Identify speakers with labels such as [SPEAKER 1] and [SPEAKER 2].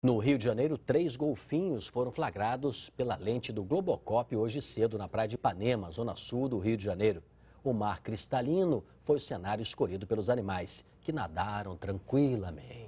[SPEAKER 1] No Rio de Janeiro, três golfinhos foram flagrados pela lente do Globocop hoje cedo na praia de Ipanema, zona sul do Rio de Janeiro. O mar cristalino foi o cenário escolhido pelos animais, que nadaram tranquilamente.